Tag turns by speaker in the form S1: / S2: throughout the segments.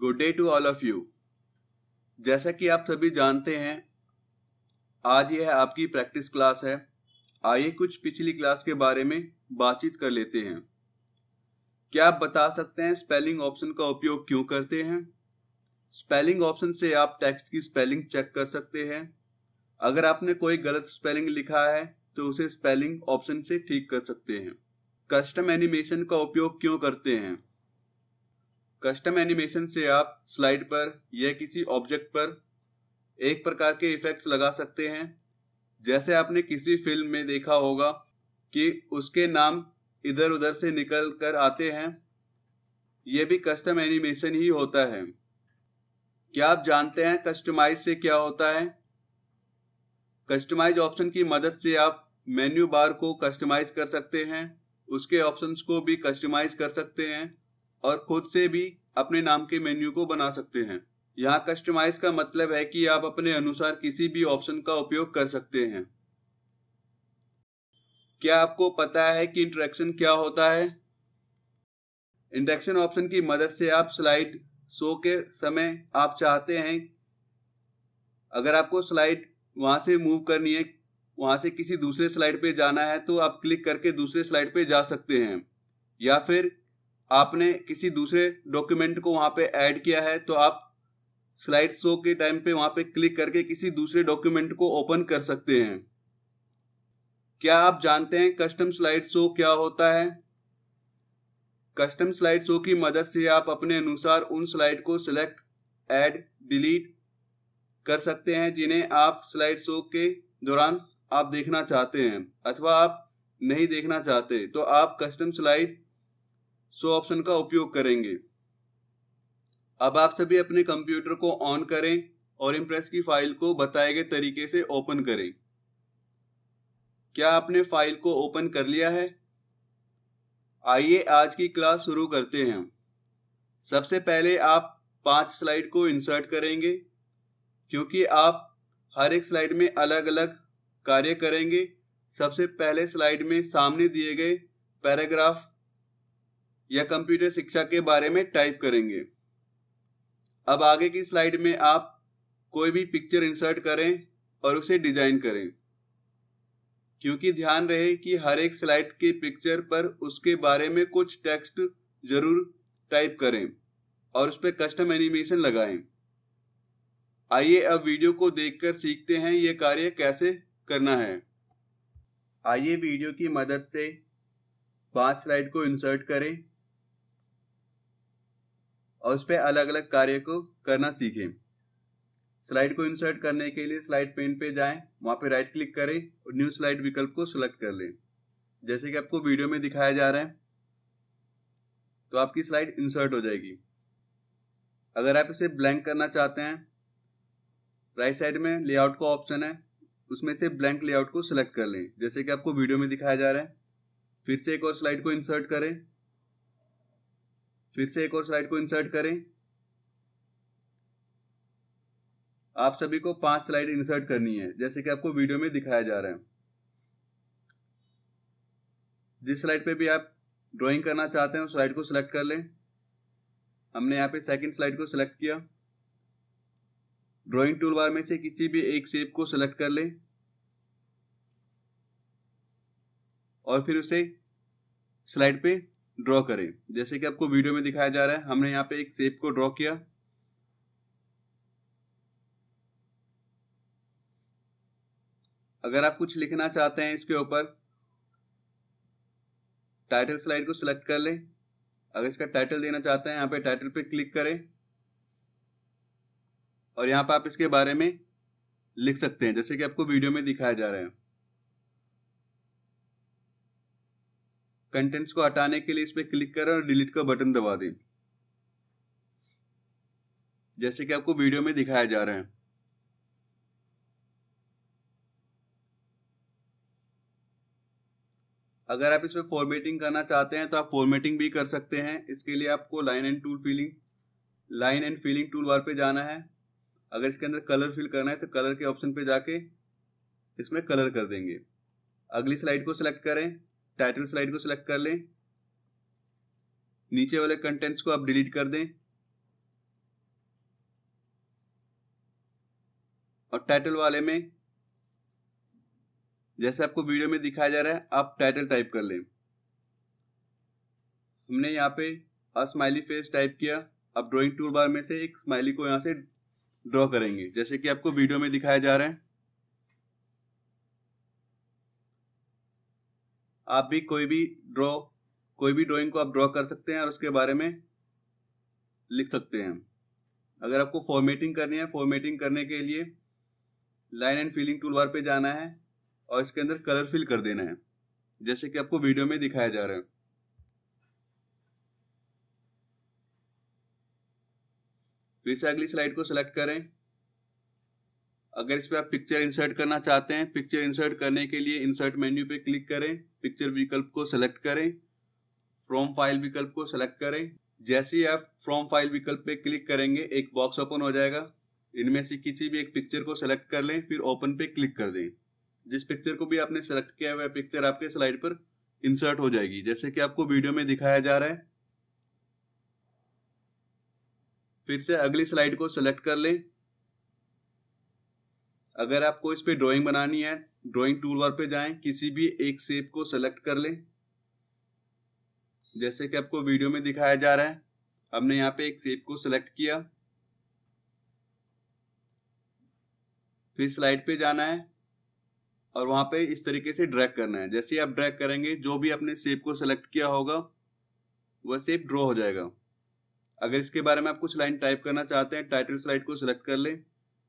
S1: Good day to all of you जैसा कि आप सभी जानते हैं आज यह आपकी प्रैक्टिस क्लास है आइए कुछ पिछली क्लास के बारे में बातचीत कर लेते हैं क्या आप बता सकते हैं स्पेलिंग ऑप्शन का उपयोग क्यों करते हैं स्पेलिंग ऑप्शन से आप टेक्स्ट की स्पेलिंग चेक कर सकते हैं अगर आपने कोई गलत स्पेलिंग लिखा है तो उसे स्पेलिंग ऑप्शन से ठीक कर सकते हैं कस्टम एनिमेशन का उपयोग क्यों करते हैं कस्टम एनिमेशन से आप स्लाइड पर या किसी ऑब्जेक्ट पर एक प्रकार के इफेक्ट्स लगा सकते हैं जैसे आपने किसी फिल्म में देखा होगा कि उसके नाम इधर उधर से निकल कर आते हैं ये भी कस्टम एनिमेशन ही होता है क्या आप जानते हैं कस्टमाइज से क्या होता है कस्टमाइज ऑप्शन की मदद से आप मेन्यू बार को कस्टमाइज कर सकते हैं उसके ऑप्शंस को भी कस्टमाइज कर सकते हैं और खुद से भी अपने नाम के मेन्यू को बना सकते हैं यहाँ कस्टमाइज का मतलब है कि आप अपने अनुसार किसी भी ऑप्शन का उपयोग कर सकते हैं क्या आपको पता है कि इंटरेक्शन क्या होता है इंडक्शन ऑप्शन की मदद से आप स्लाइड शो के समय आप चाहते हैं अगर आपको स्लाइड वहां से मूव करनी है वहां से किसी दूसरे स्लाइड पे जाना है तो आप क्लिक करके दूसरे स्लाइड पे जा सकते हैं या फिर आपने किसी दूसरे डॉक्यूमेंट को वहां पे ऐड किया है तो आप स्लाइड शो के टाइम पे वहां पे क्लिक करके किसी दूसरे डॉक्यूमेंट को ओपन कर सकते हैं क्या आप जानते हैं कस्टम स्लाइड शो क्या होता है कस्टम स्लाइड शो की मदद से आप अपने अनुसार उन स्लाइड को सिलेक्ट ऐड डिलीट कर सकते हैं जिन्हें आप स्लाइड शो के दौरान आप देखना चाहते हैं अथवा आप नहीं देखना चाहते तो आप कस्टम स्लाइड सो ऑप्शन का उपयोग करेंगे अब आप सभी अपने कंप्यूटर को ऑन करें और इम्प्रेस की फाइल को बताए गए तरीके से ओपन करें क्या आपने फाइल को ओपन कर लिया है आइए आज की क्लास शुरू करते हैं सबसे पहले आप पांच स्लाइड को इंसर्ट करेंगे क्योंकि आप हर एक स्लाइड में अलग अलग कार्य करेंगे सबसे पहले स्लाइड में सामने दिए गए पैराग्राफ या कंप्यूटर शिक्षा के बारे में टाइप करेंगे अब आगे की स्लाइड में आप कोई भी पिक्चर इंसर्ट करें और उसे डिजाइन करें क्योंकि ध्यान रहे कि हर एक स्लाइड के पिक्चर पर उसके बारे में कुछ टेक्स्ट जरूर टाइप करें और उस पर कस्टम एनिमेशन लगाएं। आइए अब वीडियो को देखकर सीखते हैं ये कार्य कैसे करना है आइए वीडियो की मदद से पांच स्लाइड को इंसर्ट करें और उस पर अलग अलग कार्य को करना सीखें स्लाइड को इंसर्ट करने के लिए स्लाइड पेन पे जाएं वहां पे राइट क्लिक करें और न्यू स्लाइड विकल्प को सिलेक्ट कर लें जैसे कि आपको वीडियो में दिखाया जा रहा है तो आपकी स्लाइड इंसर्ट हो जाएगी अगर आप इसे ब्लैंक करना चाहते हैं राइट साइड में लेआउट का ऑप्शन है उसमें से ब्लैंक लेआउट को सिलेक्ट कर लें जैसे कि आपको वीडियो में दिखाया जा रहा है फिर से एक और स्लाइड को इंसर्ट करें फिर से एक और स्लाइड को इंसर्ट करें आप सभी को पांच स्लाइड इंसर्ट करनी है जैसे कि आपको वीडियो में दिखाया जा रहा है जिस स्लाइड पे भी आप ड्राइंग करना चाहते हैं उस स्लाइड को सिलेक्ट कर लें हमने यहाँ पे सेकंड स्लाइड को सिलेक्ट किया ड्राइंग टूल बार में से किसी भी एक शेप को सिलेक्ट कर लें और फिर उसे स्लाइड पे ड्रॉ करें जैसे कि आपको वीडियो में दिखाया जा रहा है हमने यहाँ पे एक सेप को ड्रॉ किया अगर आप कुछ लिखना चाहते हैं इसके ऊपर टाइटल स्लाइड को सिलेक्ट कर लें अगर इसका टाइटल देना चाहते हैं यहाँ पे टाइटल पे क्लिक करें और यहाँ पर आप इसके बारे में लिख सकते हैं जैसे कि आपको वीडियो में दिखाया जा रहा है कंटेंट्स को हटाने के लिए इस पर क्लिक करें और डिलीट का बटन दबा दें जैसे कि आपको वीडियो में दिखाया जा रहा है अगर आप इसमें फॉर्मेटिंग करना चाहते हैं तो आप फॉर्मेटिंग भी कर सकते हैं इसके लिए आपको line and tool filling line and filling tool bar पे जाना है अगर इसके अंदर कलर फिल करना है तो कलर के ऑप्शन पे जाके इसमें कलर कर देंगे अगली स्लाइड को सिलेक्ट करें टाइटल स्लाइड को सिलेक्ट कर लें नीचे वाले कंटेंट्स को आप डिलीट कर दें और टाइटल वाले में जैसे आपको वीडियो में दिखाया जा रहा है आप टाइटल टाइप कर लें हमने यहाँ पे अस्माइली फेस टाइप किया अब ड्राइंग टूल बार में से एक स्माइली को यहाँ से ड्रॉ करेंगे जैसे कि आपको वीडियो में दिखाया जा रहा है आप भी कोई भी ड्रॉ कोई भी ड्राइंग को आप ड्रॉ कर सकते हैं और उसके बारे में लिख सकते हैं अगर आपको फॉर्मेटिंग करनी है फॉर्मेटिंग करने के लिए line and filling tool bar पे जाना है और इसके अंदर कलर फिल कर देना है जैसे कि आपको वीडियो में दिखाया जा रहा है फिर से अगली स्लाइड को सिलेक्ट करें अगर इस पर आप पिक्चर इंसर्ट करना चाहते हैं पिक्चर इंसर्ट करने के लिए इंसर्ट मेन्यू पे क्लिक करें पिक्चर विकल्प को सेलेक्ट करें फ्रॉम फाइल विकल्प को सेलेक्ट करें जैसे ही आप फ्रॉम फाइल विकल्प पे क्लिक करेंगे एक बॉक्स ओपन हो जाएगा इनमें से किसी भी एक पिक्चर को सेलेक्ट कर लें फिर ओपन पे क्लिक कर दें जिस पिक्चर को भी आपने सेलेक्ट किया हुआ पिक्चर आपके स्लाइड पर इंसर्ट हो जाएगी जैसे कि आपको वीडियो में दिखाया जा रहा है फिर से अगली स्लाइड को सेलेक्ट कर लें अगर आपको इस पे ड्राइंग बनानी है ड्राइंग टूल बार पे जाएं किसी भी एक शेप को सेलेक्ट कर लें जैसे कि आपको वीडियो में दिखाया जा रहा है हमने यहाँ पे एक शेप को सिलेक्ट किया फिर स्लाइड पे जाना है और वहां पे इस तरीके से ड्रैग करना है जैसे आप ड्रैग करेंगे जो भी आपने शेप को सिलेक्ट किया होगा वह शेप ड्रॉ हो जाएगा अगर इसके बारे में आप कुछ लाइन टाइप करना चाहते हैं टाइटल स्लाइड को सिलेक्ट कर लें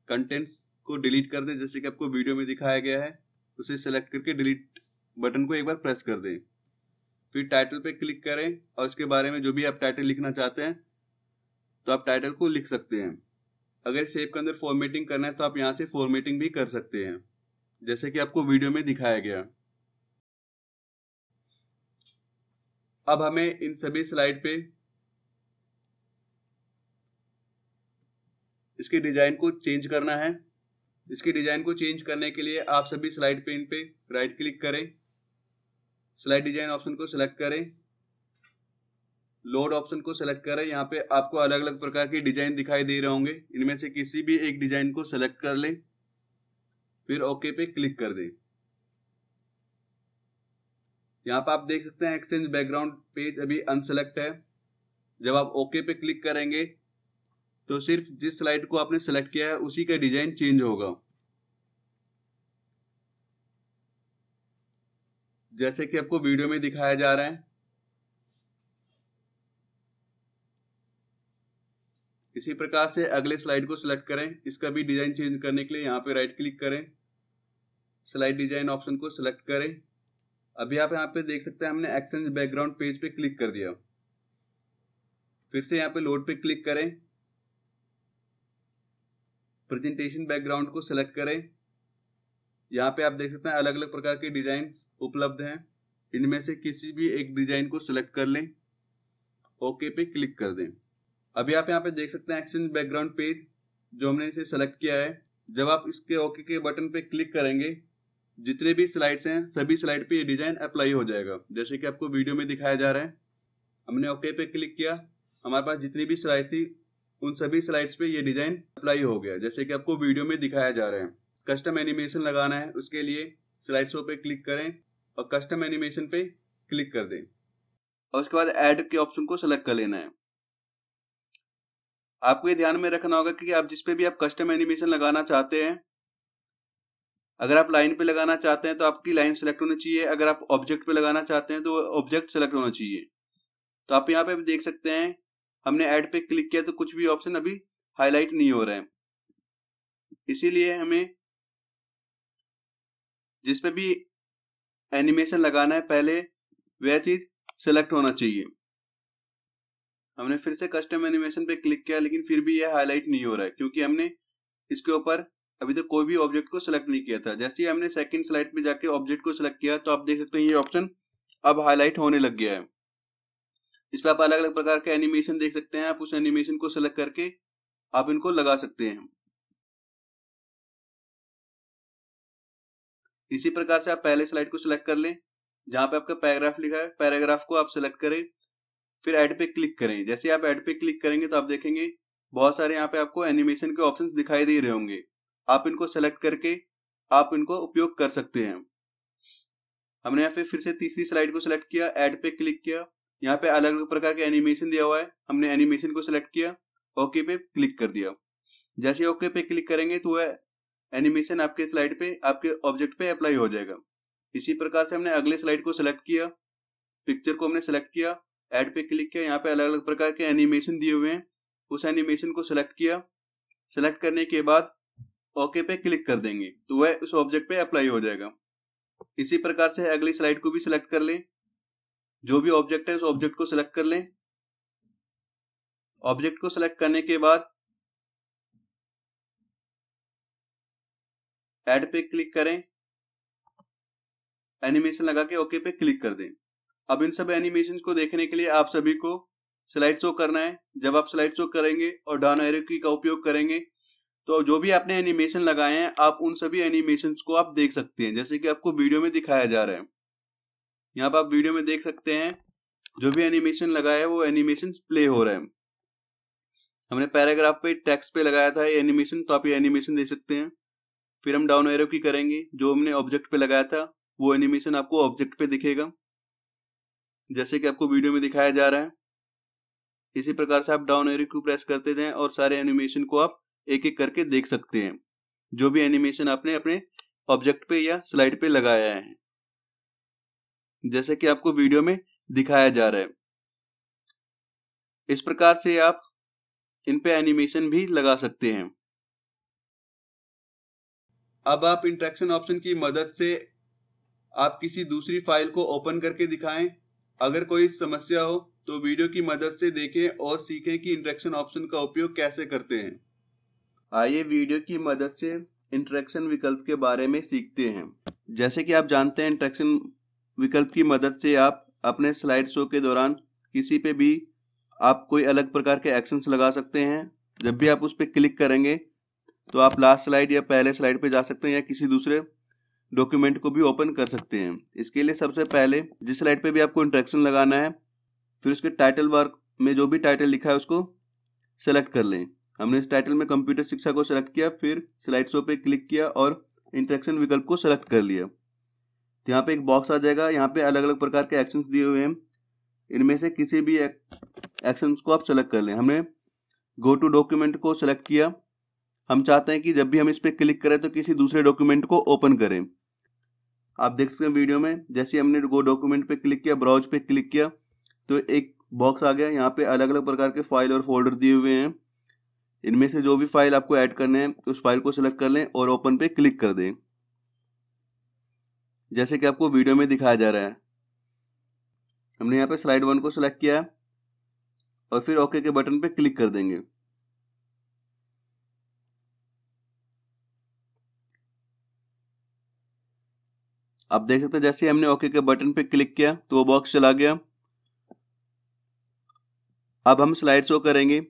S1: कंटेंट को डिलीट कर दें जैसे कि आपको वीडियो में दिखाया गया है उसे सेलेक्ट करके डिलीट बटन को एक बार प्रेस कर दें फिर टाइटल पे क्लिक करें और उसके बारे में जो भी आप टाइटल लिखना चाहते हैं तो आप टाइटल को लिख सकते हैं अगर इस के अंदर फॉर्मेटिंग करना है तो आप यहाँ से फॉर्मेटिंग भी कर सकते हैं जैसे कि आपको वीडियो में दिखाया गया अब हमें इन सभी स्लाइड पे इसके डिजाइन को चेंज करना है इसकी डिजाइन को चेंज करने के लिए आप सभी स्लाइड पेन पे राइट क्लिक करें स्लाइड डिजाइन ऑप्शन को सिलेक्ट करें लोड ऑप्शन को सिलेक्ट करें यहाँ पे आपको अलग अलग प्रकार के डिजाइन दिखाई दे रहे होंगे इनमें से किसी भी एक डिजाइन को सिलेक्ट कर लें फिर ओके पे क्लिक कर दें यहाँ पे आप देख सकते हैं एक्सचेंज बैकग्राउंड पेज अभी अनसेलेक्ट है जब आप ओके पे क्लिक करेंगे तो सिर्फ जिस स्लाइड को आपने सेलेक्ट किया है उसी का डिजाइन चेंज होगा जैसे कि आपको वीडियो में दिखाया जा रहा है इसी प्रकार से अगले स्लाइड को सिलेक्ट करें इसका भी डिजाइन चेंज करने के लिए यहां पे राइट क्लिक करें स्लाइड डिजाइन ऑप्शन को सिलेक्ट करें अभी आप यहां पे देख सकते हैं हमने एक्सेंज बैकग्राउंड पेज पे क्लिक कर दिया फिर से यहाँ पे लोड पे क्लिक करें प्रेजेंटेशन बैकग्राउंड को सिलेक्ट करें यहाँ पे आप देख सकते हैं अलग अलग प्रकार के डिज़ाइन उपलब्ध हैं इनमें से किसी भी एक डिज़ाइन को सिलेक्ट कर लें ओके पे क्लिक कर दें अभी आप यहाँ पे देख सकते हैं एक्सचेंज बैकग्राउंड पेज जो हमने इसे सेलेक्ट किया है जब आप इसके ओके के बटन पे क्लिक करेंगे जितने भी स्लाइड्स हैं सभी स्लाइड पे ये डिज़ाइन अप्लाई हो जाएगा जैसे कि आपको वीडियो में दिखाया जा रहा है हमने ओके पे क्लिक किया हमारे पास जितनी भी स्लाइड थी उन सभी स्लाइड्स पे ये डिजाइन अप्लाई हो गया जैसे कि आपको वीडियो में दिखाया जा रहा है कस्टम एनिमेशन लगाना है उसके लिए स्लाइड शो पे क्लिक करें और कस्टम एनिमेशन पे क्लिक कर दें और उसके बाद ऐड के ऑप्शन को सिलेक्ट कर लेना है आपको ये ध्यान में रखना होगा कि आप जिस पे भी आप कस्टम एनिमेशन लगाना चाहते हैं अगर आप लाइन पे लगाना चाहते हैं तो आपकी लाइन सेलेक्ट होनी चाहिए अगर आप ऑब्जेक्ट पे लगाना चाहते हैं तो ऑब्जेक्ट सेलेक्ट होना चाहिए तो आप यहाँ पे भी देख सकते हैं हमने ऐड पे क्लिक किया तो कुछ भी ऑप्शन अभी हाईलाइट नहीं हो रहे हैं इसीलिए हमें जिस पे भी एनिमेशन लगाना है पहले वह चीज सेलेक्ट होना चाहिए हमने फिर से कस्टम एनिमेशन पे क्लिक किया लेकिन फिर भी यह हाईलाइट नहीं हो रहा है क्योंकि हमने इसके ऊपर अभी तक तो कोई भी ऑब्जेक्ट को सिलेक्ट नहीं किया था जैसे ही हमने सेकंड स्लाइड पे जाके ऑब्जेक्ट को सिलेक्ट किया तो आप देख सकते हैं ये ऑप्शन अब हाईलाइट होने लग गया है इस पर आप अलग अलग प्रकार के एनिमेशन देख सकते हैं आप उस एनिमेशन को सेलेक्ट करके आप इनको लगा सकते हैं इसी प्रकार से आप पहले स्लाइड को सिलेक्ट कर लें जहां पे आपका पैराग्राफ लिखा है पैराग्राफ को आप सिलेक्ट करें फिर ऐड पे क्लिक करें जैसे आप ऐड पे क्लिक करेंगे तो आप देखेंगे बहुत सारे यहाँ पे आपको एनिमेशन के ऑप्शंस दिखाई दे रहे होंगे आप इनको सेलेक्ट करके आप इनको उपयोग कर सकते हैं हमने यहाँ पे फिर से तीसरी स्लाइड को सिलेक्ट किया ऐड पे क्लिक किया यहाँ पे अलग अलग प्रकार के एनिमेशन दिया हुआ है हमने एनिमेशन को सिलेक्ट किया ओके पे क्लिक कर दिया जैसे ओके पे क्लिक करेंगे तो वह एनिमेशन आपके स्लाइड पे आपके ऑब्जेक्ट पे अप्लाई हो जाएगा इसी प्रकार से हमने अगले स्लाइड को सिलेक्ट किया पिक्चर को हमने सेलेक्ट किया एड पे क्लिक किया यहाँ पे अलग अलग प्रकार के एनिमेशन दिए हुए हैं उस एनिमेशन को सिलेक्ट किया सेलेक्ट करने के बाद ओके पे क्लिक कर देंगे तो वह उस ऑब्जेक्ट पे अप्लाई हो जाएगा इसी प्रकार से अगली स्लाइड को भी सिलेक्ट कर लें जो भी ऑब्जेक्ट है उस ऑब्जेक्ट को सिलेक्ट कर लें ऑब्जेक्ट को सिलेक्ट करने के बाद एड पे क्लिक करें एनिमेशन लगा के ओके पे क्लिक कर दें अब इन सब एनिमेशन को देखने के लिए आप सभी को स्लाइड शो करना है जब आप स्लाइड शो करेंगे और डाउन एरो की का उपयोग करेंगे तो जो भी आपने एनिमेशन लगाए हैं आप उन सभी एनिमेशन को आप देख सकते हैं जैसे कि आपको वीडियो में दिखाया जा रहा है यहाँ पर आप वीडियो में देख सकते हैं जो भी एनिमेशन लगाया है वो एनिमेशन प्ले हो रहा है हमने पैराग्राफ पे टेक्स्ट पे लगाया था ये एनिमेशन तो आप ये एनिमेशन दे सकते हैं फिर हम डाउन एरो की करेंगे जो हमने ऑब्जेक्ट पे लगाया था वो एनिमेशन आपको ऑब्जेक्ट पे दिखेगा जैसे कि आपको वीडियो में दिखाया जा रहा है इसी प्रकार से आप डाउन एरो को प्रेस करते जाएं और सारे एनिमेशन को आप एक एक करके देख सकते हैं जो भी एनिमेशन आपने अपने ऑब्जेक्ट पे या स्लाइड पे लगाया है जैसे कि आपको वीडियो में दिखाया जा रहा है इस प्रकार से आप इन पे एनिमेशन भी लगा सकते हैं अब आप इंट्रैक्शन ऑप्शन की मदद से आप किसी दूसरी फाइल को ओपन करके दिखाएं अगर कोई समस्या हो तो वीडियो की मदद से देखें और सीखें कि इंट्रैक्शन ऑप्शन का उपयोग कैसे करते हैं आइए वीडियो की मदद से इंट्रैक्शन विकल्प के बारे में सीखते हैं जैसे कि आप जानते हैं इंट्रैक्शन विकल्प की मदद से आप अपने स्लाइड शो के दौरान किसी पे भी आप कोई अलग प्रकार के एक्शंस लगा सकते हैं जब भी आप उस पर क्लिक करेंगे तो आप लास्ट स्लाइड या पहले स्लाइड पे जा सकते हैं या किसी दूसरे डॉक्यूमेंट को भी ओपन कर सकते हैं इसके लिए सबसे पहले जिस स्लाइड पे भी आपको इंट्रैक्शन लगाना है फिर उसके टाइटल वर्क में जो भी टाइटल लिखा है उसको सेलेक्ट कर लें हमने इस टाइटल में कंप्यूटर शिक्षा को सेलेक्ट किया फिर स्लाइड शो पर क्लिक किया और इंट्रैक्शन विकल्प को सेलेक्ट कर लिया तो यहाँ पे एक बॉक्स आ जाएगा यहाँ पे अलग अलग प्रकार के एक्शन दिए हुए हैं इनमें से किसी भी एक्शंस को आप सेलेक्ट कर लें हमने गो टू डॉक्यूमेंट को सेलेक्ट किया हम चाहते हैं कि जब भी हम इस पर क्लिक करें तो किसी दूसरे डॉक्यूमेंट को ओपन करें आप देख सकते हैं वीडियो में जैसे हमने गो डॉक्यूमेंट पे क्लिक किया ब्राउज पे क्लिक किया तो एक बॉक्स आ गया यहाँ पे अलग अलग प्रकार के फाइल और फोल्डर दिए हुए हैं इनमें से जो भी फाइल आपको ऐड करने हैं उस फाइल को सेलेक्ट कर लें और ओपन पे क्लिक कर दें जैसे कि आपको वीडियो में दिखाया जा रहा है हमने यहाँ पे स्लाइड वन को सिलेक्ट किया और फिर ओके के बटन पे क्लिक कर देंगे आप देख सकते हैं जैसे हमने ओके के बटन पे क्लिक किया तो वो बॉक्स चला गया अब हम स्लाइड शो करेंगे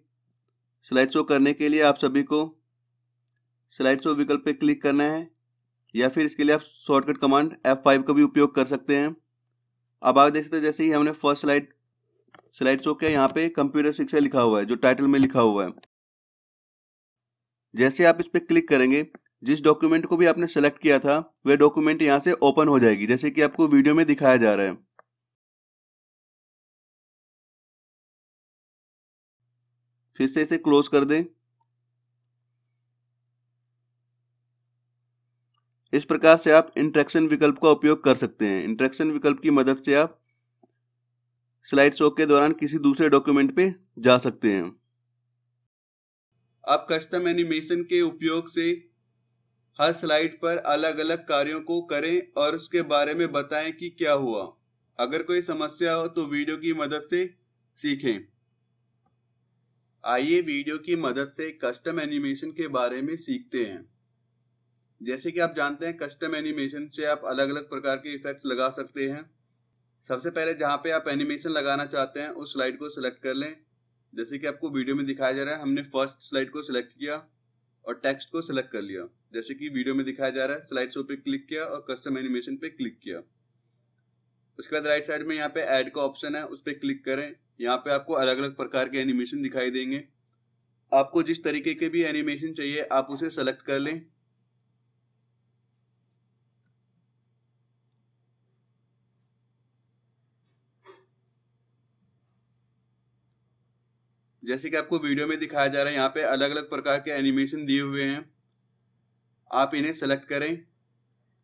S1: स्लाइड शो करने के लिए आप सभी को स्लाइड शो विकल्प पे क्लिक करना है या फिर इसके लिए आप शॉर्टकट कमांड F5 का भी उपयोग कर सकते हैं अब आप देख सकते हैं जैसे ही हमने फर्स्ट स्लाइड स्लाइड शो किया यहाँ पे कंप्यूटर शिक्षा लिखा हुआ है जो टाइटल में लिखा हुआ है जैसे आप इस पर क्लिक करेंगे जिस डॉक्यूमेंट को भी आपने सेलेक्ट किया था वह डॉक्यूमेंट यहाँ से ओपन हो जाएगी जैसे कि आपको वीडियो में दिखाया जा रहा है फिर से इसे क्लोज कर दें इस प्रकार से आप इंट्रैक्शन विकल्प का उपयोग कर सकते हैं इंट्रैक्शन विकल्प की मदद से आप स्लाइड शो के दौरान किसी दूसरे डॉक्यूमेंट पे जा सकते हैं आप कस्टम एनिमेशन के उपयोग से हर स्लाइड पर अलग अलग कार्यों को करें और उसके बारे में बताएं कि क्या हुआ अगर कोई समस्या हो तो वीडियो की मदद से सीखें आइए वीडियो की मदद से कस्टम एनिमेशन के बारे में सीखते हैं जैसे कि आप जानते हैं कस्टम एनिमेशन से आप अलग अलग प्रकार के इफेक्ट लगा सकते हैं सबसे पहले जहाँ पे आप एनिमेशन लगाना चाहते हैं उस स्लाइड को सिलेक्ट कर लें जैसे कि आपको वीडियो में दिखाया जा रहा है हमने फर्स्ट स्लाइड को सिलेक्ट किया और टेक्स्ट को सिलेक्ट कर लिया जैसे कि वीडियो में दिखाया जा रहा है स्लाइड शो पे क्लिक किया और कस्टम एनिमेशन पे क्लिक किया उसके बाद राइट साइड में यहाँ पे ऐड का ऑप्शन है उस पर क्लिक करें यहाँ पे आपको अलग अलग प्रकार के एनिमेशन दिखाई देंगे आपको जिस तरीके के भी एनिमेशन चाहिए आप उसे सेलेक्ट कर लें जैसे कि आपको वीडियो में दिखाया जा रहा है यहाँ पे अलग अलग प्रकार के एनिमेशन दिए हुए हैं आप इन्हें सेलेक्ट करें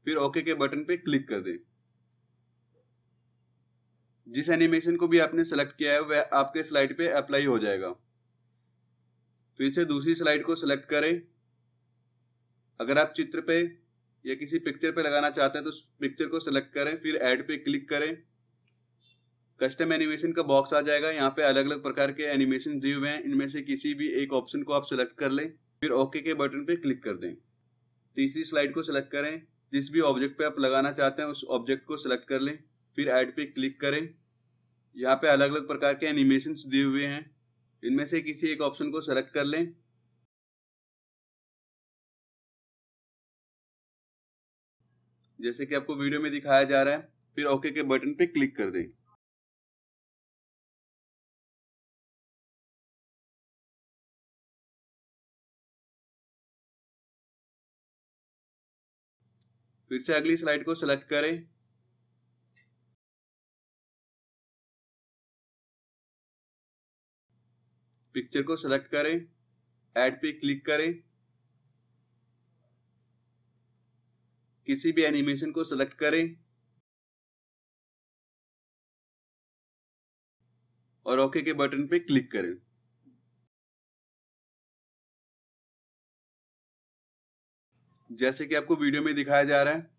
S1: फिर ओके के बटन पे क्लिक कर दें जिस एनिमेशन को भी आपने सेलेक्ट किया है वह आपके स्लाइड पे अप्लाई हो जाएगा फिर से दूसरी स्लाइड को सिलेक्ट करें अगर आप चित्र पे या किसी पिक्चर पे लगाना चाहते हैं तो पिक्चर को सिलेक्ट करें फिर ऐड पे क्लिक करें कस्टम एनिमेशन का बॉक्स आ जाएगा यहाँ पे अलग अलग प्रकार के एनिमेशन दिए हुए हैं इनमें से किसी भी एक ऑप्शन को आप सेलेक्ट कर लें फिर ओके के बटन पे क्लिक कर दें तीसरी स्लाइड को सेलेक्ट करें जिस भी ऑब्जेक्ट पे आप लगाना चाहते हैं उस ऑब्जेक्ट को सेलेक्ट कर लें फिर ऐड पे क्लिक करें यहाँ पे अलग अलग प्रकार के एनिमेशन दिए हुए हैं इनमें से किसी एक ऑप्शन को सेलेक्ट कर लें जैसे कि आपको वीडियो में दिखाया जा रहा है फिर ओके के बटन पे क्लिक कर दें फिर से अगली स्लाइड को सिलेक्ट करें पिक्चर को सिलेक्ट करें ऐड पे क्लिक करें किसी भी एनिमेशन को सिलेक्ट करें और ओके के बटन पे क्लिक करें जैसे कि आपको वीडियो में दिखाया जा रहा है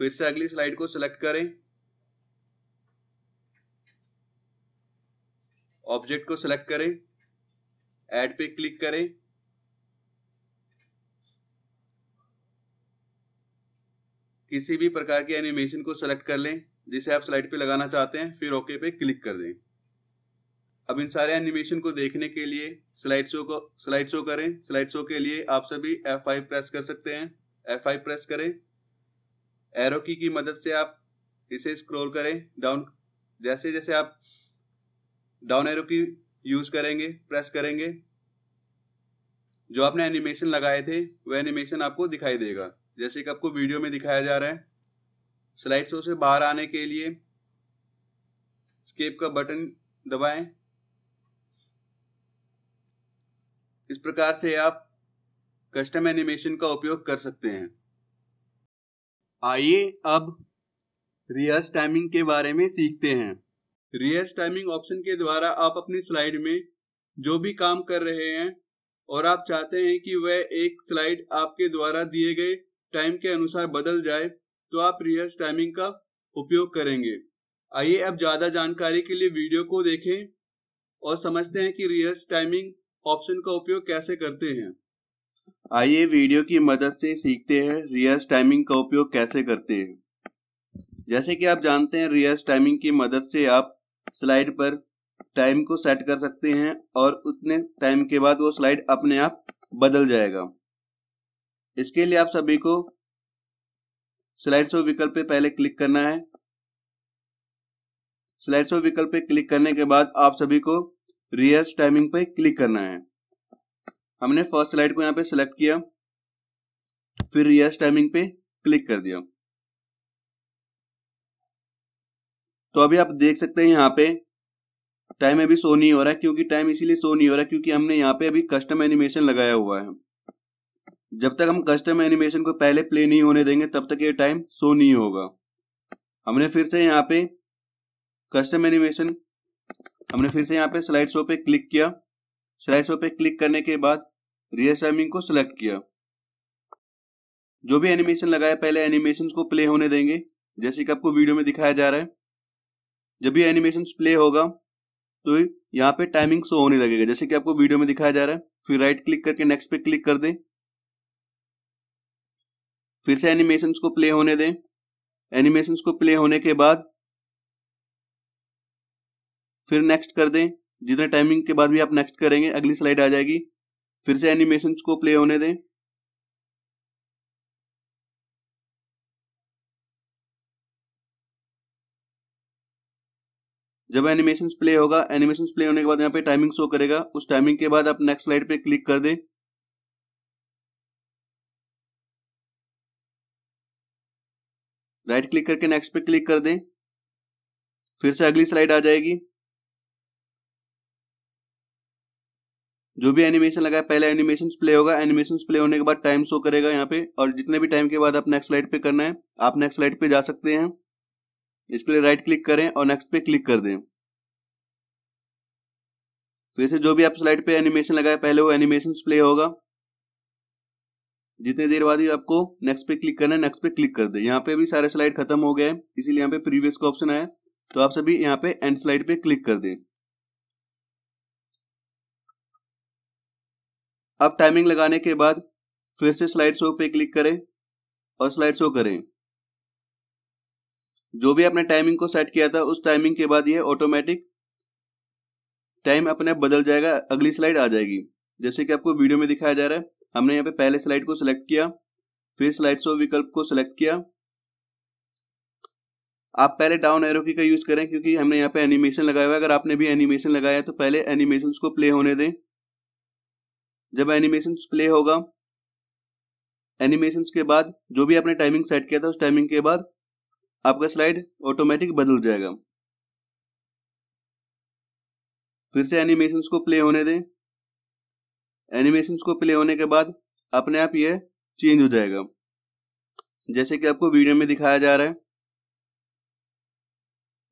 S1: फिर तो से अगली स्लाइड को सिलेक्ट करें ऑब्जेक्ट को सिलेक्ट करें ऐड पे क्लिक करें किसी भी प्रकार के एनिमेशन को सेलेक्ट कर लें जिसे आप स्लाइड पे लगाना चाहते हैं फिर ओके पे क्लिक कर दें अब इन सारे एनिमेशन को देखने के लिए स्लाइड शो को स्लाइड शो करें स्लाइड शो के लिए आप सभी F5 प्रेस कर सकते हैं F5 प्रेस करें एरो की की मदद से आप इसे स्क्रॉल करें डाउन जैसे जैसे आप डाउन एरो की यूज करेंगे प्रेस करेंगे जो आपने एनिमेशन लगाए थे वह एनिमेशन आपको दिखाई देगा जैसे कि आपको वीडियो में दिखाया जा रहा है स्लाइड शो से बाहर आने के लिए स्केप का बटन दबाएं इस प्रकार से आप कस्टम एनिमेशन का उपयोग कर सकते हैं आइए अब रियर्स टाइमिंग के बारे में सीखते हैं रियर्स टाइमिंग ऑप्शन के द्वारा आप अपनी स्लाइड में जो भी काम कर रहे हैं और आप चाहते हैं कि वह एक स्लाइड आपके द्वारा दिए गए टाइम के अनुसार बदल जाए तो आप रिहर्स टाइमिंग का उपयोग करेंगे आइए अब ज़्यादा जानकारी के लिए वीडियो को देखें और समझते हैं कि रिहर्स टाइमिंग ऑप्शन का उपयोग कैसे करते हैं आइए वीडियो की मदद से सीखते हैं रिहर्स टाइमिंग का उपयोग कैसे करते हैं जैसे कि आप जानते हैं रिहर्स टाइमिंग की मदद से आप स्लाइड पर टाइम को सेट कर सकते हैं और उतने टाइम के बाद वो स्लाइड अपने आप बदल जाएगा इसके लिए आप सभी को स्लाइड शो विकल्प पे पहले क्लिक करना है स्लाइड शो विकल्प पे क्लिक करने के बाद आप सभी को रियर्स टाइमिंग पे क्लिक करना है हमने फर्स्ट स्लाइड को यहाँ पे सिलेक्ट किया फिर रियर्स टाइमिंग पे क्लिक कर दिया तो अभी आप देख सकते हैं यहाँ पे टाइम अभी शो नहीं हो रहा है क्योंकि टाइम इसीलिए शो नहीं हो रहा है क्योंकि हमने यहाँ पे अभी कस्टम एनिमेशन लगाया हुआ है जब तक हम कस्टम एनिमेशन को पहले प्ले नहीं होने देंगे तब तक ये टाइम शो नहीं होगा हमने फिर से यहाँ पे कस्टम एनिमेशन हमने फिर से यहाँ पे स्लाइड शो पे क्लिक किया स्लाइड शो पे क्लिक करने के बाद रियसाइमिंग को सिलेक्ट किया जो भी एनिमेशन लगाया पहले एनिमेशन को प्ले होने देंगे जैसे कि आपको वीडियो में दिखाया जा रहा है जब भी एनिमेशन प्ले होगा तो यहाँ पे टाइमिंग शो होने लगेगा जैसे कि आपको वीडियो में दिखाया जा रहा है फिर राइट क्लिक करके नेक्स्ट पे क्लिक कर दें फिर से एनिमेशन को प्ले होने दें एनिमेशन को प्ले होने के बाद फिर नेक्स्ट कर दें जितने टाइमिंग के बाद भी आप नेक्स्ट करेंगे अगली स्लाइड आ जाएगी फिर से एनिमेशन को प्ले होने दें जब एनिमेशन प्ले होगा एनिमेशन प्ले होने के बाद यहाँ पे टाइमिंग शो करेगा उस टाइमिंग के बाद आप नेक्स्ट स्लाइड पे क्लिक कर दें राइट क्लिक करके नेक्स्ट पे क्लिक कर दें फिर से अगली स्लाइड आ जाएगी जो भी एनिमेशन लगा है पहले एनिमेशन प्ले होगा एनिमेशन प्ले होने के बाद टाइम शो करेगा यहाँ पे और जितने भी टाइम के बाद आप नेक्स्ट स्लाइड पे करना है आप नेक्स्ट स्लाइड पे जा सकते हैं इसके लिए राइट क्लिक करें और नेक्स्ट पे क्लिक कर दें फिर से जो भी आप स्लाइड पे एनिमेशन लगाए पहले वो एनिमेशन प्ले होगा जितने देर बाद ही आपको नेक्स्ट पे क्लिक करना है नेक्स्ट पे क्लिक कर दे यहाँ पे भी सारे स्लाइड खत्म हो गए इसीलिए यहाँ पे प्रीवियस का ऑप्शन आया तो आप सभी यहाँ पे एंड स्लाइड पे क्लिक कर दें अब टाइमिंग लगाने के बाद फिर से स्लाइड शो पे क्लिक करें और स्लाइड शो करें जो भी आपने टाइमिंग को सेट किया था उस टाइमिंग के बाद ये ऑटोमेटिक टाइम अपने बदल जाएगा अगली स्लाइड आ जाएगी जैसे कि आपको वीडियो में दिखाया जा रहा है हमने यहाँ पे पहले स्लाइड को सिलेक्ट किया फिर स्लाइड शो विकल्प को सिलेक्ट किया आप पहले डाउन एरो की का यूज करें क्योंकि हमने यहाँ पे एनिमेशन लगाया हुआ है अगर आपने भी एनिमेशन लगाया है तो पहले एनिमेशन को प्ले होने दें जब एनिमेशन प्ले होगा एनिमेशन के बाद जो भी आपने टाइमिंग सेट किया था उस टाइमिंग के बाद आपका स्लाइड ऑटोमेटिक बदल जाएगा फिर से एनिमेशन को प्ले होने दें एनिमेशन को प्ले होने के बाद अपने आप ये चेंज हो जाएगा जैसे कि आपको वीडियो में दिखाया जा रहा है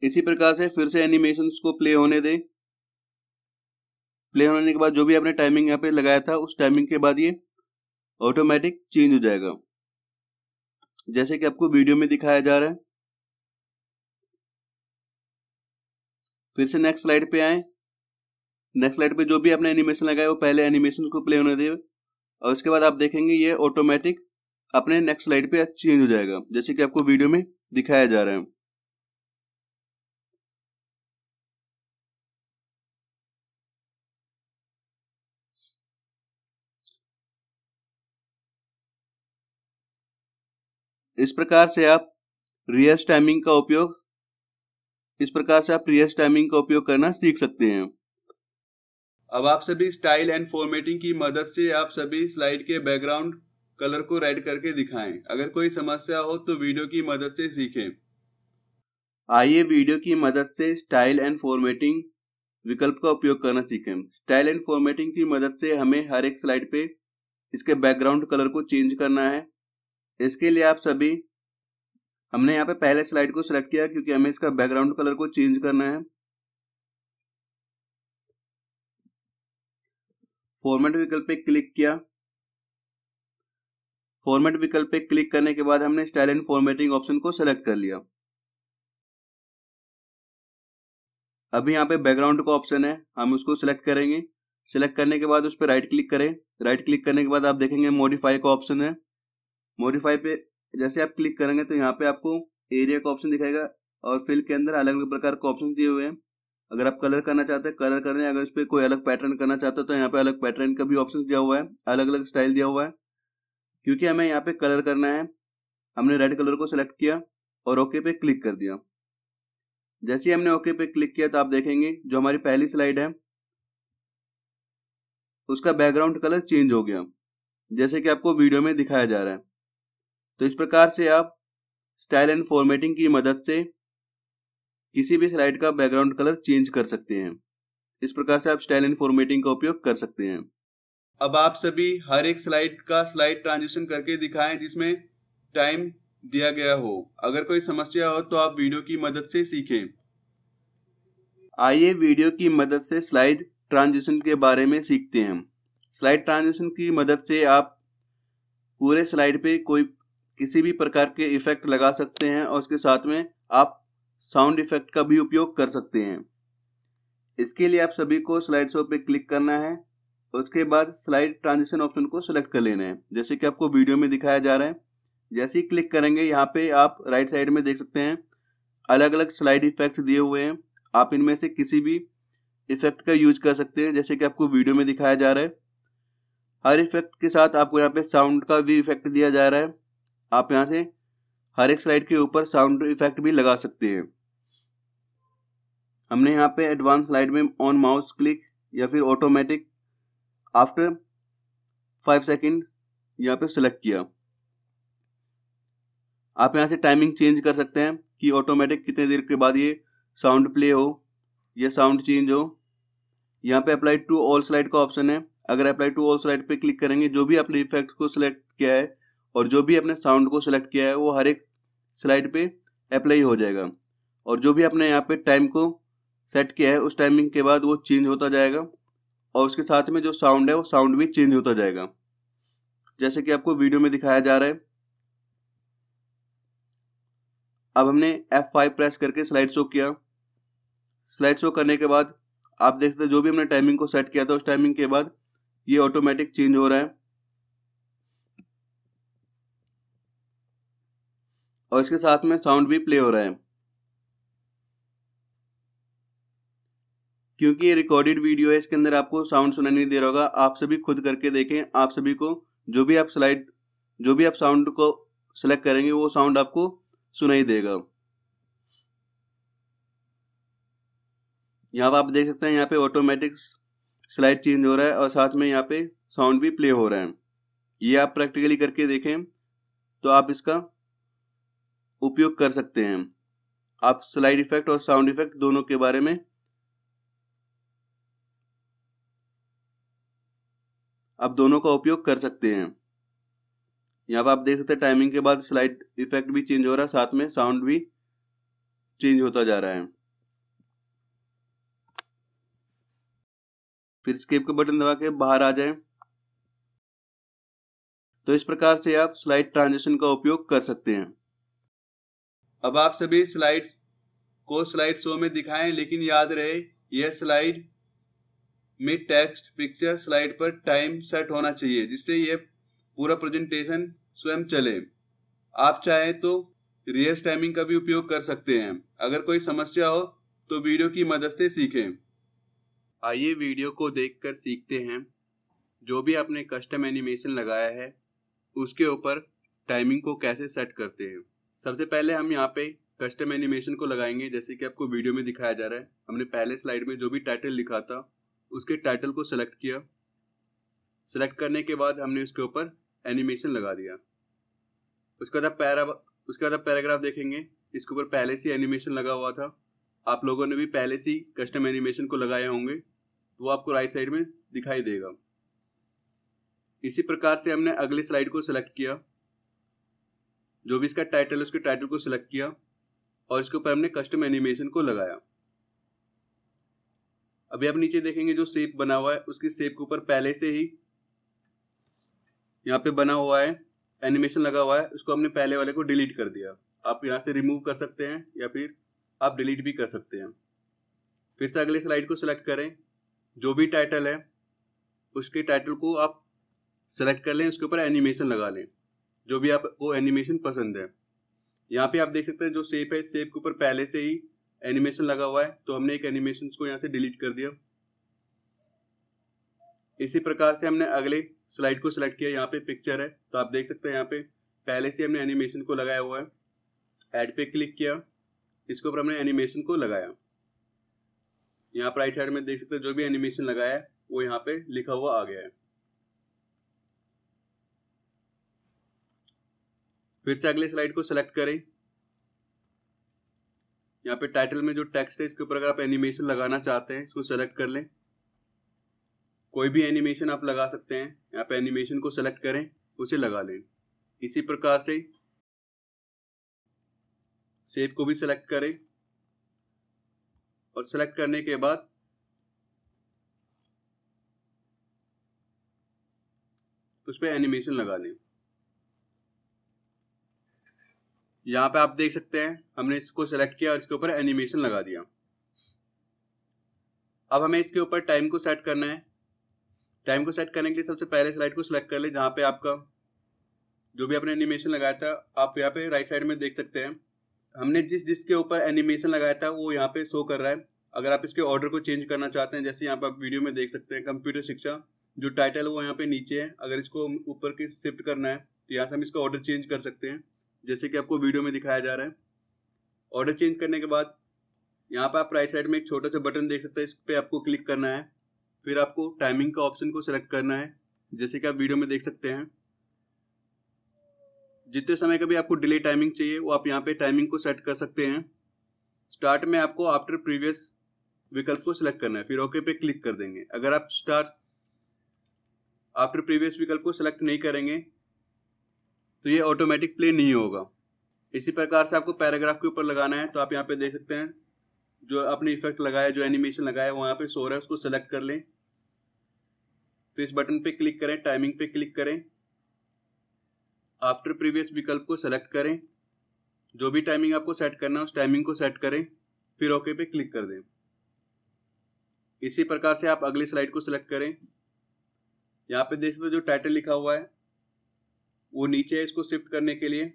S1: इसी प्रकार से फिर से एनिमेशन को प्ले होने दे प्ले होने के बाद जो भी आपने टाइमिंग यहाँ पे लगाया था उस टाइमिंग के बाद ये ऑटोमेटिक चेंज हो जाएगा जैसे कि आपको वीडियो में दिखाया जा रहा है फिर से नेक्स्ट स्लाइड पे आए नेक्स्ट स्लाइड पे जो भी आपने एनिमेशन लगाया वो पहले एनिमेशन को प्ले होने दिए और उसके बाद आप देखेंगे ये ऑटोमेटिक अपने नेक्स्ट स्लाइड पे चेंज हो जाएगा जैसे कि आपको वीडियो में दिखाया जा रहा है इस प्रकार से आप रियस टाइमिंग का उपयोग इस प्रकार से आप रियस टाइमिंग का उपयोग करना सीख सकते हैं अब आप सभी स्टाइल एंड फॉर्मेटिंग की मदद से आप सभी स्लाइड के बैकग्राउंड कलर को रेड करके दिखाएं अगर कोई समस्या हो तो वीडियो की मदद से सीखें आइए वीडियो की मदद से स्टाइल एंड फॉर्मेटिंग विकल्प का उपयोग करना सीखें स्टाइल एंड फॉर्मेटिंग की मदद से हमें हर एक स्लाइड पे इसके बैकग्राउंड कलर को चेंज करना है इसके लिए आप सभी हमने यहाँ पे पहले स्लाइड को सिलेक्ट किया क्योंकि हमें इसका बैकग्राउंड कलर को चेंज करना है फॉर्मेट विकल्प पे क्लिक किया फॉर्मेट विकल्प पे क्लिक करने के बाद हमने स्टाइल एंड फॉर्मेटिंग ऑप्शन को सेलेक्ट कर लिया अभी यहाँ पे बैकग्राउंड का ऑप्शन है हम उसको सिलेक्ट करेंगे सिलेक्ट करने के बाद उस पर राइट क्लिक करें राइट क्लिक करने के बाद आप देखेंगे मॉडिफाई का ऑप्शन है मॉडिफाई पे जैसे आप क्लिक करेंगे तो यहाँ पे आपको एरिया का ऑप्शन दिखाएगा और फिल के अंदर अलग अलग प्रकार के ऑप्शन दिए हुए हैं अगर आप कलर करना चाहते हैं कलर करें अगर इस पर कोई अलग पैटर्न करना चाहते हैं तो यहाँ पे अलग पैटर्न का भी ऑप्शन दिया हुआ है अलग अलग स्टाइल दिया हुआ है क्योंकि हमें यहाँ पे कलर करना है हमने रेड कलर को सिलेक्ट किया और ओके पे क्लिक कर दिया जैसे ही हमने ओके पे क्लिक किया तो आप देखेंगे जो हमारी पहली स्लाइड है उसका बैकग्राउंड कलर चेंज हो गया जैसे कि आपको वीडियो में दिखाया जा रहा है तो इस प्रकार से आप स्टाइल एंड फॉर्मेटिंग की मदद से किसी भी स्लाइड का बैकग्राउंड कलर चेंज कर सकते हैं इस प्रकार से आप स्टाइल एंड फॉर्मेटिंग का उपयोग कर सकते हैं अब आप सभी हर एक स्लाइड का स्लाइड ट्रांजिशन करके दिखाएं जिसमें टाइम दिया गया हो अगर कोई समस्या हो तो आप वीडियो की मदद से सीखें आइए वीडियो की मदद से स्लाइड ट्रांजिशन के बारे में सीखते हैं स्लाइड ट्रांजिशन की मदद से आप पूरे स्लाइड पे कोई किसी भी प्रकार के इफेक्ट लगा सकते हैं और उसके साथ में आप साउंड इफेक्ट का भी उपयोग कर सकते हैं इसके लिए आप सभी को स्लाइड शो पे क्लिक करना है उसके बाद स्लाइड ट्रांजिशन ऑप्शन को सिलेक्ट कर लेना है जैसे कि आपको वीडियो में दिखाया जा रहा है जैसे ही क्लिक करेंगे यहाँ पे आप राइट साइड में देख सकते हैं अलग अलग स्लाइड इफेक्ट दिए हुए हैं आप इनमें से किसी भी इफेक्ट का यूज कर सकते हैं जैसे कि आपको वीडियो में दिखाया जा रहा है हर इफेक्ट के साथ आपको यहाँ पे साउंड का भी इफेक्ट दिया जा रहा है आप यहाँ से हर एक स्लाइड के ऊपर साउंड इफेक्ट भी लगा सकते हैं हमने यहाँ पे एडवांस स्लाइड में ऑन माउस क्लिक या फिर ऑटोमेटिक आफ्टर फाइव सेकेंड यहाँ पे सिलेक्ट किया आप यहाँ से टाइमिंग चेंज कर सकते हैं कि ऑटोमेटिक कितने देर के बाद ये साउंड प्ले हो या साउंड चेंज हो यहाँ पे अप्लाई टू ऑल स्लाइड का ऑप्शन है अगर अप्लाई टू ऑल स्लाइड पे क्लिक करेंगे जो भी आपने इफेक्ट को सिलेक्ट किया है और जो भी अपने साउंड को सिलेक्ट किया है वो हर एक स्लाइड पे अप्लाई हो जाएगा और जो भी अपने यहाँ पे टाइम को सेट किया है उस टाइमिंग के बाद वो चेंज होता जाएगा और उसके साथ में जो साउंड है वो साउंड भी चेंज होता जाएगा जैसे कि आपको वीडियो में दिखाया जा रहा है अब हमने F5 प्रेस करके स्लाइड शो किया स्लाइड शो करने के बाद आप देख सकते जो भी हमने टाइमिंग को सेट किया था उस टाइमिंग के बाद ये ऑटोमेटिक चेंज हो रहा है और इसके साथ में साउंड भी प्ले हो रहा है क्योंकि ये रिकॉर्डेड वीडियो है इसके अंदर आपको साउंड सुनाई नहीं दे रहा होगा आप सभी खुद करके देखें आप सभी को जो भी आप स्लाइड जो भी आप साउंड को सिलेक्ट करेंगे वो साउंड आपको सुनाई देगा यहाँ पर आप देख सकते हैं यहाँ पे ऑटोमेटिक स्लाइड चेंज हो रहा है और साथ में यहाँ पे साउंड भी प्ले हो रहा है ये आप प्रैक्टिकली करके देखें तो आप इसका उपयोग कर सकते हैं आप स्लाइड इफेक्ट और साउंड इफेक्ट दोनों के बारे में आप दोनों का उपयोग कर सकते हैं यहाँ पर आप देख सकते हैं टाइमिंग के बाद स्लाइड इफेक्ट भी चेंज हो रहा है साथ में साउंड भी चेंज होता जा रहा है फिर स्केप के बटन दबा के बाहर आ जाए तो इस प्रकार से आप स्लाइड ट्रांजिशन का उपयोग कर सकते हैं अब आप सभी स्लाइड को स्लाइड शो में दिखाएं लेकिन याद रहे यह स्लाइड में टेक्स्ट पिक्चर स्लाइड पर टाइम सेट होना चाहिए जिससे ये पूरा प्रेजेंटेशन स्वयं चले आप चाहें तो रियस टाइमिंग का भी उपयोग कर सकते हैं अगर कोई समस्या हो तो वीडियो की मदद से सीखें आइए वीडियो को देखकर सीखते हैं जो भी आपने कस्टम एनिमेशन लगाया है उसके ऊपर टाइमिंग को कैसे सेट करते हैं सबसे पहले हम यहाँ पे कस्टम एनिमेशन को लगाएंगे जैसे कि आपको वीडियो में दिखाया जा रहा है हमने पहले स्लाइड में जो भी टाइटल लिखा था उसके टाइटल को सेलेक्ट किया सेलेक्ट करने के बाद हमने उसके ऊपर एनिमेशन लगा दिया उसके बाद पैरा उसके बाद पैराग्राफ देखेंगे इसके ऊपर पहले से एनिमेशन लगा हुआ था आप लोगों ने भी पहले से कस्टम एनिमेशन को लगाए होंगे तो वो आपको राइट साइड में दिखाई देगा इसी प्रकार से हमने अगली स्लाइड को सिलेक्ट किया जो भी इसका टाइटल उसके टाइटल को सिलेक्ट किया और इसके ऊपर हमने कस्टम एनिमेशन को लगाया अभी आप नीचे देखेंगे जो सेप बना हुआ है उसकी सेप के ऊपर पहले से ही यहाँ पे बना हुआ है एनिमेशन लगा हुआ है उसको हमने पहले वाले को डिलीट कर दिया आप यहाँ से रिमूव कर सकते हैं या फिर आप डिलीट भी कर सकते हैं फिर से अगले स्लाइड को सिलेक्ट करें जो भी टाइटल है उसके टाइटल को आप सेलेक्ट कर लें उसके ऊपर एनिमेशन लगा लें जो भी आपको एनिमेशन पसंद है यहाँ पे आप देख सकते हैं जो सेप है सेप के ऊपर पहले से ही एनिमेशन लगा हुआ है तो हमने एक एनिमेशन को यहाँ से डिलीट कर दिया इसी प्रकार से हमने अगले स्लाइड को सिलेक्ट किया यहाँ पे पिक्चर है तो आप देख सकते हैं यहाँ पे पहले से हमने एनिमेशन को लगाया हुआ है एड पे क्लिक किया इसके ऊपर हमने एनिमेशन को लगाया यहाँ पर राइट साइड में देख सकते हैं जो भी एनिमेशन लगाया है वो यहाँ पे लिखा हुआ आ गया है फिर से अगले स्लाइड को सिलेक्ट करें यहाँ पे टाइटल में जो टेक्स्ट है इसके ऊपर अगर आप एनिमेशन लगाना चाहते हैं इसको सेलेक्ट कर लें कोई भी एनिमेशन आप लगा सकते हैं यहाँ पे एनिमेशन को सेलेक्ट करें उसे लगा लें इसी प्रकार से सेव को भी सेलेक्ट करें और सेलेक्ट करने के बाद उस पर एनिमेशन लगा लें यहाँ पे आप देख सकते हैं हमने इसको सेलेक्ट किया और इसके ऊपर एनिमेशन लगा दिया अब हमें इसके ऊपर टाइम को सेट करना है टाइम को सेट करने के लिए सबसे पहले स्लाइड को सिलेक्ट कर ले जहाँ पे आपका जो भी आपने एनिमेशन लगाया था आप यहाँ पे राइट साइड में देख सकते हैं हमने जिस जिसके ऊपर एनिमेशन लगाया था वो यहाँ पे शो कर रहा है अगर आप इसके ऑर्डर को चेंज करना चाहते हैं जैसे यहाँ पे आप वीडियो में देख सकते हैं कंप्यूटर शिक्षा जो टाइटल वो यहाँ पे नीचे है अगर इसको ऊपर के शिफ्ट करना है तो यहाँ से हम इसका ऑर्डर चेंज कर सकते हैं जैसे कि आपको वीडियो में दिखाया जा रहा है ऑर्डर चेंज करने के बाद यहाँ पर आप राइट साइड में एक छोटा सा बटन देख सकते हैं इस पर आपको क्लिक करना है फिर आपको टाइमिंग का ऑप्शन को सिलेक्ट करना है जैसे कि आप वीडियो में देख सकते हैं जितने समय का भी आपको डिले टाइमिंग चाहिए वो आप यहाँ पे टाइमिंग को सेट कर सकते हैं स्टार्ट में आपको आफ्टर प्रीवियस विकल्प को सिलेक्ट करना है फिर ओके पे क्लिक कर देंगे अगर आप स्टार्ट आफ्टर प्रीवियस विकल्प को सिलेक्ट नहीं करेंगे तो ये ऑटोमेटिक प्ले नहीं होगा इसी प्रकार से आपको पैराग्राफ के ऊपर लगाना है तो आप यहाँ पे देख सकते हैं जो आपने इफेक्ट लगाया जो एनिमेशन लगाया यहाँ पे सो रहा है उसको सेलेक्ट कर लें तो इस बटन पे क्लिक करें टाइमिंग पे क्लिक करें आफ्टर प्रीवियस विकल्प को सेलेक्ट करें जो भी टाइमिंग आपको सेट करना है उस टाइमिंग को सेट करें फिर ओके पे क्लिक कर दें इसी प्रकार से आप अगली स्लाइड को सिलेक्ट करें यहाँ पे देख सकते हो जो टाइटल लिखा हुआ है वो नीचे है इसको शिफ्ट करने के लिए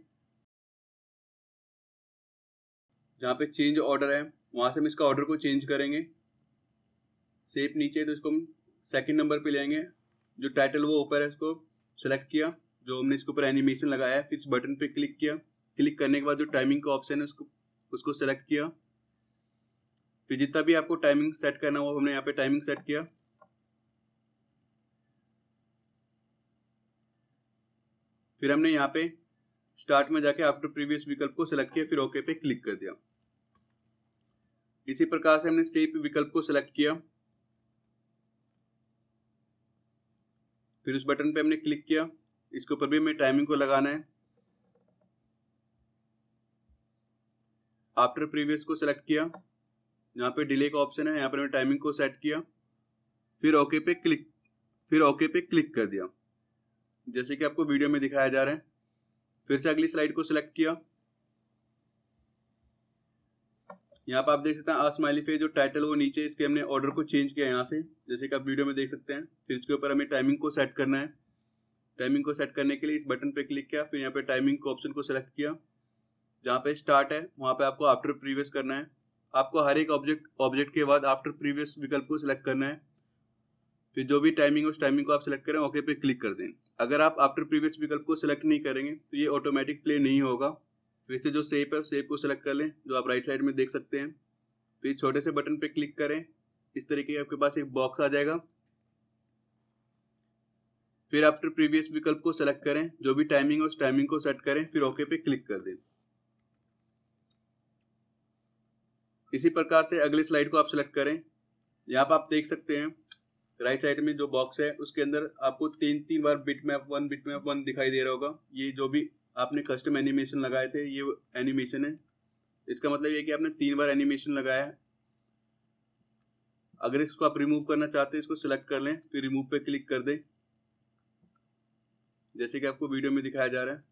S1: जहां पे चेंज ऑर्डर है वहां से हम इसका ऑर्डर को चेंज करेंगे सेप नीचे है तो इसको हम सेकेंड नंबर पे लेंगे जो टाइटल वो ऊपर है इसको सेलेक्ट किया जो हमने इसके ऊपर एनिमेशन लगाया है फिर इस बटन पे क्लिक किया क्लिक करने के बाद जो टाइमिंग का ऑप्शन है उसको उसको सेलेक्ट किया फिर जितना भी आपको टाइमिंग सेट करना हो हमने यहाँ पे टाइमिंग सेट किया फिर हमने यहाँ पे स्टार्ट में जाके आफ्टर प्रीवियस विकल्प को सिलेक्ट किया फिर ओके पे क्लिक कर दिया इसी प्रकार से हमने स्टेप विकल्प को सिलेक्ट किया फिर उस बटन पे हमने क्लिक किया इसके ऊपर भी हमें टाइमिंग को लगाना है आफ्टर प्रीवियस को सिलेक्ट किया यहाँ पे डिले का ऑप्शन है यहाँ पर हमने टाइमिंग को सेट किया फिर ओके पे क्लिक फिर ओके पे क्लिक कर दिया जैसे कि आपको वीडियो में दिखाया जा रहा है फिर से अगली स्लाइड को सिलेक्ट किया यहाँ पर आप देख सकते हैं आसमाइली फेस जो टाइटल वो नीचे इसके हमने ऑर्डर को चेंज किया यहाँ से जैसे कि आप वीडियो में देख सकते हैं फिर इसके ऊपर हमें टाइमिंग को सेट करना है टाइमिंग को सेट करने के लिए इस बटन पे क्लिक किया फिर यहाँ पे टाइमिंग को ऑप्शन को सिलेक्ट किया जहाँ पे स्टार्ट है वहाँ पे आपको आफ्टर प्रीवियस करना है आपको हर एक ऑब्जेक्ट ऑब्जेक्ट के बाद आफ्टर प्रीवियस विकल्प को सिलेक्ट करना है फिर जो भी टाइमिंग उस टाइमिंग को आप सेलेक्ट करें ओके पे क्लिक कर दें अगर आप आफ्टर प्रीवियस विकल्प को सिलेक्ट नहीं करेंगे तो ये ऑटोमेटिक प्ले नहीं होगा फिर से जो सेप है सेप को सिलेक्ट कर लें जो आप राइट साइड में देख सकते हैं फिर छोटे से बटन पे क्लिक करें इस तरीके का आपके पास एक बॉक्स आ जाएगा फिर आफ्टर प्रीवियस विकल्प को सेलेक्ट करें जो भी टाइमिंग है उस टाइमिंग को सेट करें फिर ओके पे क्लिक कर दें इसी प्रकार से अगले स्लाइड को आप सेलेक्ट करें यहाँ पर आप देख सकते हैं राइट साइड में जो बॉक्स है उसके अंदर आपको तीन तीन बार bitmap one bitmap one दिखाई दे रहा होगा ये जो भी आपने कस्टम एनिमेशन लगाए थे ये एनिमेशन है इसका मतलब ये कि आपने तीन बार एनिमेशन लगाया है अगर इसको आप रिमूव करना चाहते हैं इसको सिलेक्ट कर लें फिर रिमूव पे क्लिक कर दें जैसे कि आपको वीडियो में दिखाया जा रहा है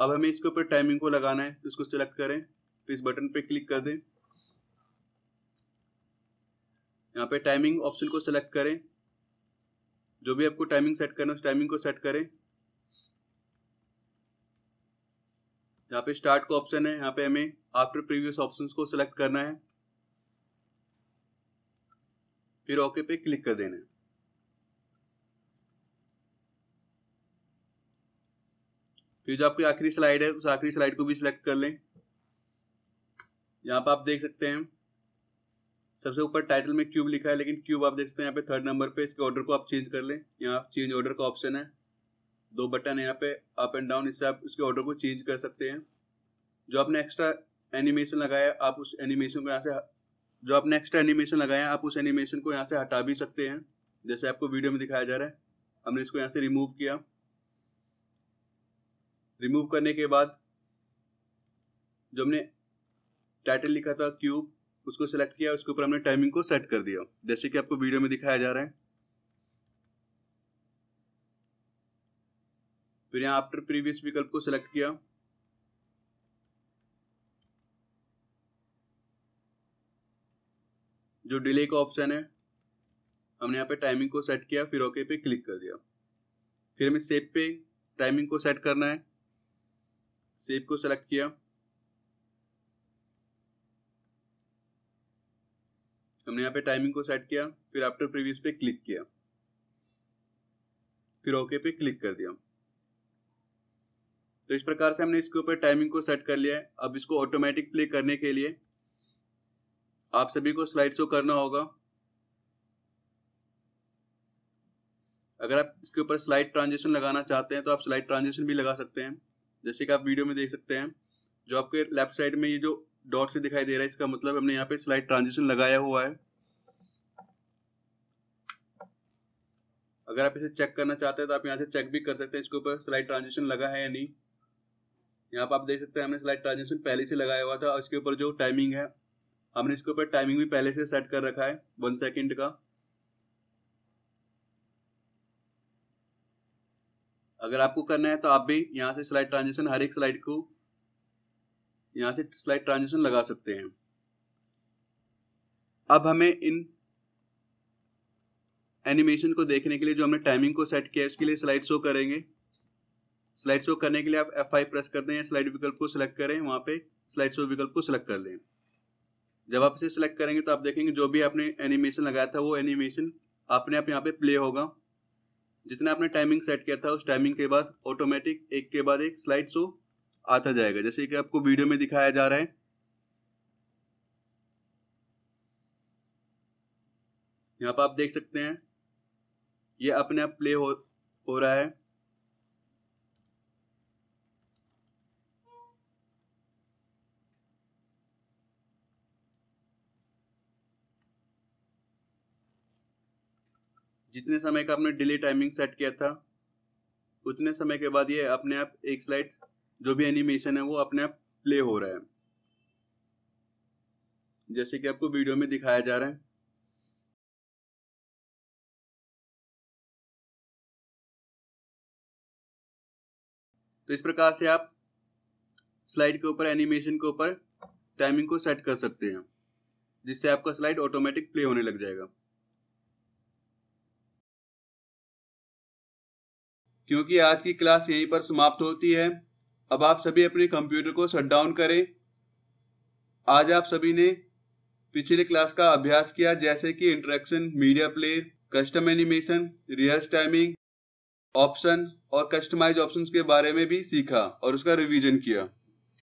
S1: अब हमें इसके ऊपर टाइमिंग को लगाना है तो इसको सिलेक्ट करें फिर इस बटन पे क्लिक कर दें यहाँ पे टाइमिंग ऑप्शन को सिलेक्ट करें जो भी आपको टाइमिंग सेट करना है उस टाइमिंग को सेट करें यहाँ पे स्टार्ट का ऑप्शन है यहाँ पे हमें आफ्टर प्रीवियस ऑप्शंस को सिलेक्ट करना है फिर ओके पे क्लिक कर देना है फिर जो आपकी आखिरी स्लाइड है उस आखिरी स्लाइड को भी सिलेक्ट कर लें यहाँ पर आप देख सकते हैं सबसे ऊपर टाइटल में क्यूब लिखा है लेकिन क्यूब आप देख सकते हैं यहाँ पे थर्ड नंबर पे इसके ऑर्डर को आप चेंज कर लें यहाँ चेंज ऑर्डर का ऑप्शन है दो बटन है यहाँ पे अप एंड डाउन इससे आप इसके ऑर्डर को चेंज कर सकते हैं जो आपने एक्स्ट्रा एनिमेशन लगाया आप उस एनिमेशन को यहाँ से जो आपने एक्स्ट्रा एनिमेशन लगाया आप उस एनिमेशन को यहाँ से हटा भी सकते हैं जैसे आपको वीडियो में दिखाया जा रहा है हमने इसको यहाँ से रिमूव किया रिमूव करने के बाद जो हमने टाइटल लिखा था क्यूब उसको सिलेक्ट किया उसके ऊपर हमने टाइमिंग को सेट कर दिया जैसे कि आपको वीडियो में दिखाया जा रहा है फिर यहाँ आफ्टर प्रीवियस विकल्प को सिलेक्ट किया जो डिले का ऑप्शन है हमने यहाँ पे टाइमिंग को सेट किया फिर ओके पे क्लिक कर दिया फिर हमें सेप पे टाइमिंग को सेट करना है सेप को सेलेक्ट किया हमने यहाँ पे टाइमिंग को सेट किया फिर आफ्टर प्रीवियस पे क्लिक किया फिर ओके पे क्लिक कर दिया तो इस प्रकार से हमने इसके ऊपर टाइमिंग को सेट कर लिया है अब इसको ऑटोमेटिक प्ले करने के लिए आप सभी को स्लाइड शो करना होगा अगर आप इसके ऊपर स्लाइड ट्रांजेक्शन लगाना चाहते हैं तो आप स्लाइड ट्रांजेक्शन भी लगा सकते हैं जैसे कि आप वीडियो में देख सकते हैं जो आपके लेफ्ट साइड में ये जो डॉट से दिखाई दे रहा है इसका मतलब हमने यहाँ पे स्लाइड ट्रांजिशन लगाया हुआ है अगर आप इसे चेक करना चाहते हैं तो आप यहाँ से चेक भी कर सकते हैं इसके ऊपर स्लाइड ट्रांजिशन लगा है या नहीं यहाँ पर आप देख सकते हैं हमने स्लाइड ट्रांजिशन पहले से लगाया हुआ था और इसके ऊपर जो टाइमिंग है हमने इसके ऊपर टाइमिंग भी पहले से सेट कर रखा है वन सेकेंड का अगर आपको करना है तो आप भी यहाँ से स्लाइड ट्रांजिशन हर एक स्लाइड को यहाँ से स्लाइड ट्रांजिशन लगा सकते हैं अब हमें इन एनिमेशन को देखने के लिए जो हमने टाइमिंग को सेट किया है उसके लिए स्लाइड शो करेंगे स्लाइड शो करने के लिए आप F5 प्रेस कर दें या स्लाइड विकल्प को सिलेक्ट करें वहाँ पे स्लाइड शो विकल्प को सिलेक्ट कर लें जब आप इसे सिलेक्ट करेंगे तो आप देखेंगे जो भी आपने एनिमेशन लगाया था वो एनिमेशन अपने आप यहाँ पे प्ले होगा जितना आपने टाइमिंग सेट किया था उस टाइमिंग के बाद ऑटोमेटिक एक के बाद एक स्लाइड शो आता जाएगा जैसे कि आपको वीडियो में दिखाया जा रहा है यहाँ पर आप देख सकते हैं ये अपने आप प्ले हो हो रहा है जितने समय का आपने डिले टाइमिंग सेट किया था उतने समय के बाद ये अपने आप एक स्लाइड जो भी एनिमेशन है वो अपने आप प्ले हो रहा है जैसे कि आपको वीडियो में दिखाया जा रहा है तो इस प्रकार से आप स्लाइड के ऊपर एनिमेशन के ऊपर टाइमिंग को सेट कर सकते हैं जिससे आपका स्लाइड ऑटोमेटिक प्ले होने लग जाएगा क्योंकि आज की क्लास यहीं पर समाप्त होती है अब आप सभी अपने कंप्यूटर को शट डाउन करें आज आप सभी ने पिछले क्लास का अभ्यास किया जैसे कि interaction media player custom animation rehearse timing option और कस्टमाइज ऑप्शंस के बारे में भी सीखा और उसका रिवीजन किया